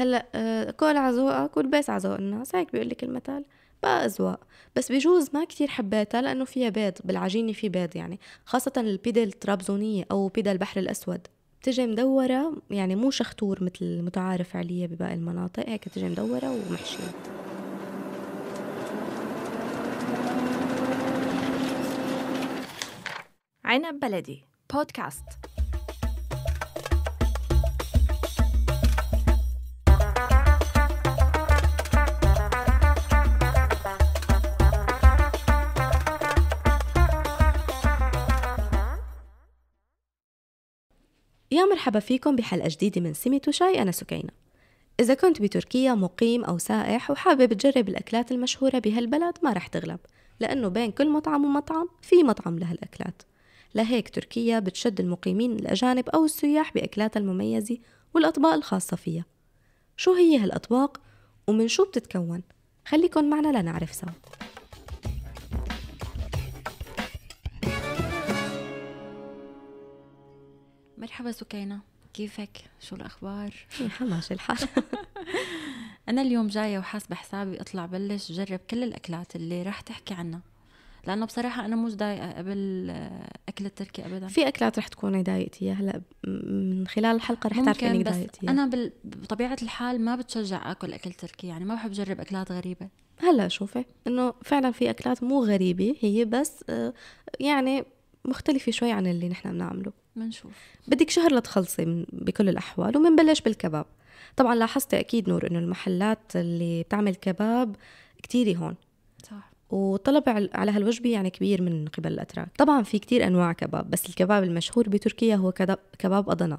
هلا آه كل عزوقك والباس عزوق الناس هيك بيقول لك المثل بقى أذواق بس بجوز ما كتير حبيتها لأنه فيها بيض بالعجينة في بيض يعني خاصة البيدا الترابزونيه أو بيدا البحر الأسود بتجي مدورة يعني مو شختور مثل المتعارف عليها بباقي المناطق هيك بتجي مدورة ومحشية عنب بلدي بودكاست يا مرحبا فيكم بحلقة جديدة من سميتو شاي أنا سكينة إذا كنت بتركيا مقيم أو سائح وحابب تجرب الأكلات المشهورة بهالبلد ما رح تغلب لأنه بين كل مطعم ومطعم في مطعم لهالأكلات لهيك تركيا بتشد المقيمين الأجانب أو السياح بأكلاتها المميزة والأطباق الخاصة فيها شو هي هالأطباق ومن شو بتتكون؟ خليكن معنا لنعرف سوا مرحبا سكينة كيفك؟ شو الأخبار؟ ماشي الحال أنا اليوم جاية وحاسبة حسابي أطلع بلش جرب كل الأكلات اللي رح تحكي عنها لأنه بصراحة أنا مش ضايقة قبل آه، أكل التركي أبدا في أكلات رح تكوني ضايقتيها هلا من خلال الحلقة رح تعرفي إنك ضايقتيها أنا بطبيعة الحال ما بتشجع أكل أكل تركي يعني ما بحب أجرب أكلات غريبة هلا شوفي إنه فعلا في أكلات مو غريبة هي بس آه، يعني مختلفة شوي عن اللي نحن بنعمله منشوف بدك شهر لتخلصي بكل الاحوال ومنبلش بالكباب طبعا لاحظتي اكيد نور انه المحلات اللي بتعمل كباب كتير هون صح وطلب على هالوجبة يعني كبير من قبل الأتراك طبعا في كتير أنواع كباب بس الكباب المشهور بتركيا هو كباب أضنا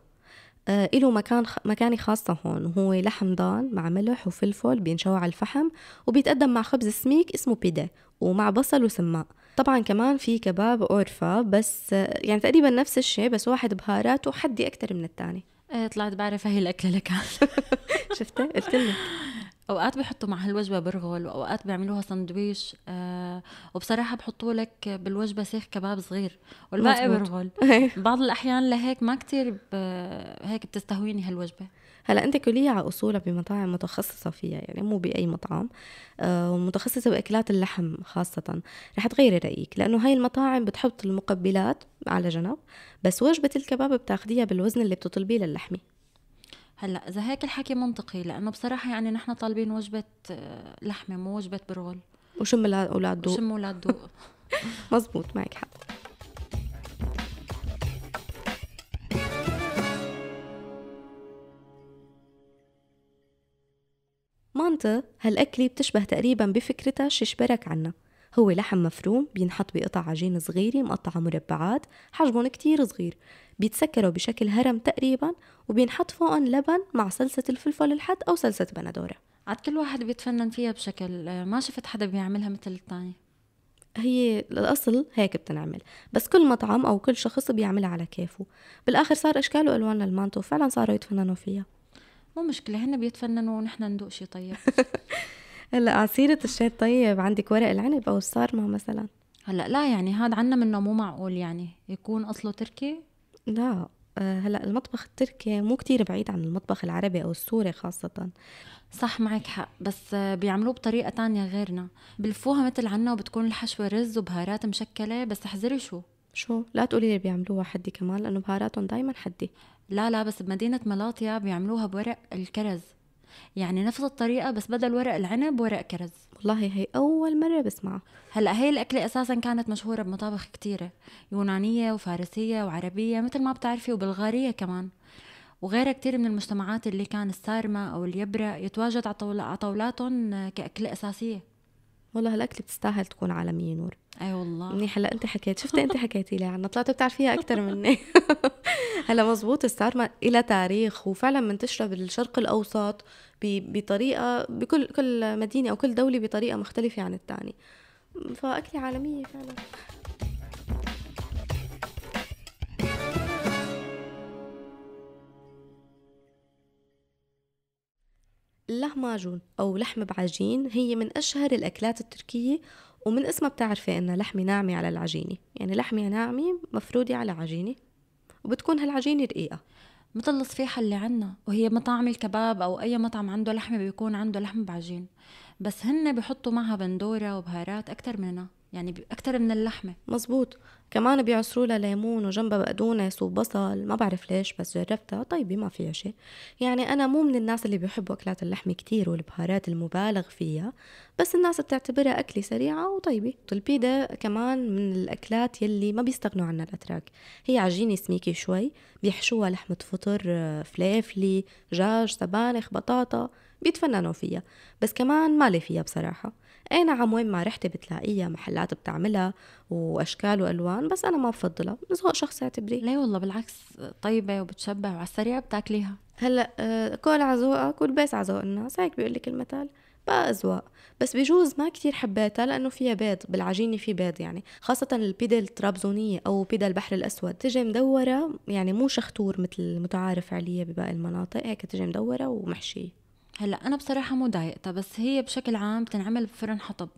آه، إله مكان مكانة خاصة هون وهو لحم ضان مع ملح وفلفل بينشوى على الفحم وبيتقدم مع خبز سميك اسمه بيدا ومع بصل وسماق طبعا كمان في كباب أورفا بس آه، يعني تقريبا نفس الشيء بس واحد بهاراته حدي أكتر من الثاني آه، طلعت بعرف هي الأكلة لك شفتي قلت لك اوقات بحطوا مع هالوجبه برغل واوقات بيعملوها سندويش وبصراحه بحطوا لك بالوجبه سيخ كباب صغير ولا برغل بعض الاحيان لهيك ما كتير ب... هيك بتستهويني هالوجبه هلا انت كلية على اصولها بمطاعم متخصصه فيها يعني مو باي مطعم آه، ومتخصصه آه باكلات اللحم خاصه رح تغيري رايك لانه هاي المطاعم بتحط المقبلات على جنب بس وجبه الكباب بتاخديها بالوزن اللي بتطلبيه للحمه هلا اذا هيك الحكي منطقي لانه بصراحه يعني نحن طالبين وجبه آه، لحمه مو وجبه برغل وشم اولاد ضوء وشم اولاد ضوء مزبوط معك حق مانتا هالأكلة بتشبه تقريبا بفكرتها شيش عنا هو لحم مفروم بينحط بقطع عجين صغيرة مقطعة مربعات حجمهم كتير صغير بيتسكروا بشكل هرم تقريبا وبينحط فوقهم لبن مع سلسة الفلفل الحد أو سلسة بندورة عاد كل واحد بيتفنن فيها بشكل ما شفت حدا بيعملها مثل الثاني هي الاصل هيك بتنعمل بس كل مطعم او كل شخص بيعملها على كيفه بالاخر صار اشكال والوان للمانتو فعلا صاروا يتفننوا فيها مو مشكله هن بيتفننوا ونحن ندوق شيء طيب هلا عصيرة الشاي الطيب عندك ورق العنب او الصارمة مثلا هلا لا يعني هذا عنا منه مو معقول يعني يكون اصله تركي لا آه، هلا المطبخ التركي مو كتير بعيد عن المطبخ العربي او السوري خاصه صح معك حق بس بيعملوه بطريقه تانية غيرنا بلفوها مثل عنا وبتكون الحشوه رز وبهارات مشكله بس احذري شو شو لا تقولي لي بيعملوها حدي كمان لانه بهاراتهم دائما حدي لا لا بس بمدينه ملاطيا بيعملوها بورق الكرز يعني نفس الطريقه بس بدل ورق العنب ورق كرز والله هي اول مره بسمعها هلا هي الاكله اساسا كانت مشهوره بمطابخ كتيره يونانيه وفارسيه وعربيه مثل ما بتعرفي وبلغاريه كمان وغيرها كتير من المجتمعات اللي كان السارمة أو اليبرة يتواجد على طاولاتهم كأكلة أساسية والله هالاكله بتستاهل تكون عالميه نور اي أيوة والله منيح هلا انت حكيت شفتي انت حكيتي لي عنها طلعت بتعرفيها اكثر مني هلا مزبوط السارما إلى تاريخ وفعلا منتشره بالشرق الاوسط بطريقه بكل كل مدينه او كل دوله بطريقه مختلفه عن الثانيه فاكله عالميه فعلا اللهماجون أو لحم بعجين هي من أشهر الأكلات التركية ومن اسمها بتعرفي إنها لحمة ناعمة على العجينة يعني لحمة ناعمة مفرودة على عجينة وبتكون هالعجينة رقيقة مثل الصفيحة اللي عنا وهي مطاعم الكباب أو أي مطعم عنده لحمة بيكون عنده لحم بعجين بس هن بيحطوا معها بندورة وبهارات أكتر منها يعني اكثر من اللحمه مزبوط كمان بيعصروا لها ليمون وجنبها بقدونس وبصل ما بعرف ليش بس جربتها طيبه ما فيها شيء يعني انا مو من الناس اللي بيحبوا اكلات اللحم كتير والبهارات المبالغ فيها بس الناس بتعتبرها اكله سريعه وطيبه البيدا كمان من الاكلات يلي ما بيستغنوا عنها الاتراك هي عجينه سميكه شوي بيحشوها لحمه فطر آه، فليفلي دجاج سبانخ بطاطا بيتفننوا فيها بس كمان مالي فيها بصراحه اي نعم وين ما رحتي بتلاقيها محلات بتعملها واشكال والوان بس انا ما بفضلها ذوق شخصي اعتبريه ليه والله بالعكس طيبه وبتشبع وعلى السريع بتاكليها هلا آه، كل على ذوقك والبيس على ذوق الناس هيك بيقول لك المثل بقى أذواق بس بجوز ما كتير حبيتها لأنه فيها بيض بالعجينة في بيض يعني خاصة البيدا الترابزونيه أو بيدا البحر الأسود تجي مدورة يعني مو شختور مثل المتعارف عليها بباقي المناطق هيك تجي مدورة ومحشية هلا انا بصراحه مو ضايقتها بس هي بشكل عام بتنعمل بفرن حطب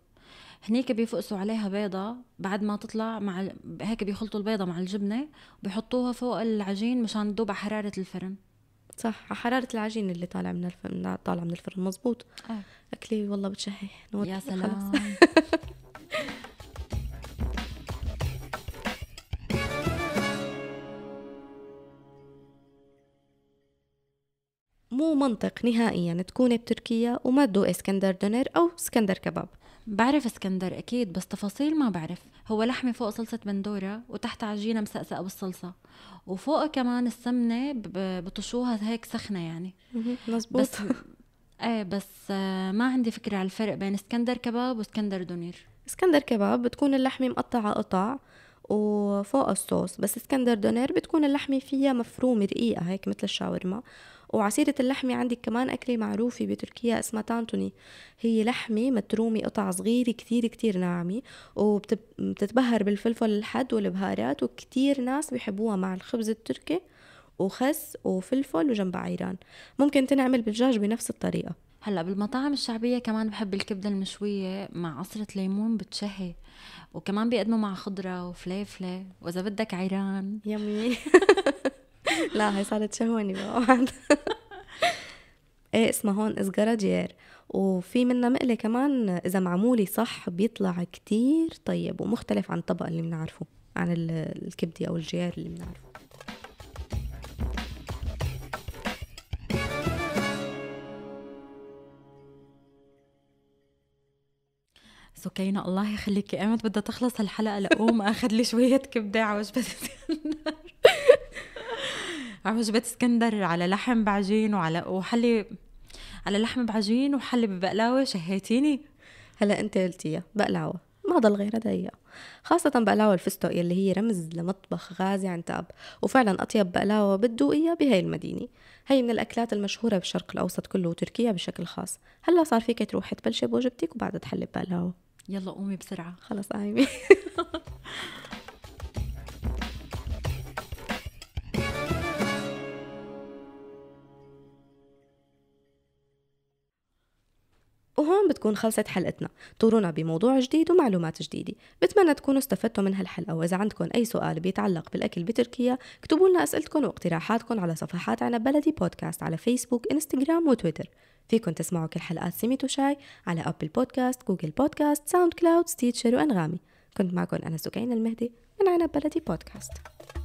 هنيك بيفقسوا عليها بيضة بعد ما تطلع مع ال... هيك بيخلطوا البيضة مع الجبنة وبيحطوها فوق العجين مشان تذوب على حرارة الفرن صح على حرارة العجين اللي طالع من الفرن طالع من الفرن مزبوط آه. أكلي والله بتشهي يا سلام منطق نهائيا تكوني بتركيا وما تدوقي اسكندر دونر او اسكندر كباب بعرف اسكندر اكيد بس تفاصيل ما بعرف هو لحمه فوق صلصه بندوره وتحت عجينه مسقسقه بالصلصه وفوق كمان السمنه بطشوها هيك سخنه يعني مزبوط بس ايه بس آه، ما عندي فكره على الفرق بين اسكندر كباب واسكندر دونير اسكندر كباب بتكون اللحمه مقطعه قطع وفوق الصوص بس اسكندر دونير بتكون اللحمه فيها مفرومه رقيقه هيك مثل الشاورما وعصيرة اللحمة عندك كمان أكلة معروفة بتركيا اسمها تانتوني هي لحمة مترومة قطع صغيرة كتير كتير ناعمة وبتتبهر بالفلفل الحد والبهارات وكتير ناس بيحبوها مع الخبز التركي وخس وفلفل وجنبها عيران ممكن تنعمل بالدجاج بنفس الطريقة هلا بالمطاعم الشعبيه كمان بحب الكبده المشويه مع عصره ليمون بتشهي وكمان بيقدموا مع خضره وفليفله واذا بدك عيران يمي لا هي صارت شهواني بقى بعد ايه اسمها هون اسجراجير ديار وفي منها مقلة كمان إذا معمولة صح بيطلع كتير طيب ومختلف عن الطبق اللي بنعرفه عن الكبدي أو الجيار اللي بنعرفه سكينة الله يخليكي قامت بدها تخلص الحلقة لأقوم أخذ لي شوية كبدة على بس وجبة اسكندر على لحم بعجين وعلى وحلي على لحم بعجين وحلي ببقلاوة شهيتيني هلا انت قلتيها بقلاوة ما ضل غيرها دقيقة خاصة بقلاوة الفستق يلي هي رمز لمطبخ غازي عن تاب وفعلا أطيب بقلاوة بتذوقيها بهاي المدينة هي من الأكلات المشهورة بالشرق الأوسط كله وتركيا بشكل خاص هلا صار فيك تروحي تبلشي بوجبتك وبعدها تحلي بقلاوة يلا قومي بسرعة خلص قايمة تكون خلصت حلقتنا طورونا بموضوع جديد ومعلومات جديدة بتمنى تكونوا استفدتوا من هالحلقة وإذا عندكم أي سؤال بيتعلق بالأكل بتركيا اكتبوا لنا أسئلتكم واقتراحاتكم على صفحات عنب بلدي بودكاست على فيسبوك انستغرام وتويتر فيكن تسمعوا كل حلقات سميت وشاي على أبل بودكاست جوجل بودكاست ساوند كلاود ستيتشر وأنغامي كنت معكم أنا سكين المهدي من عنب بلدي بودكاست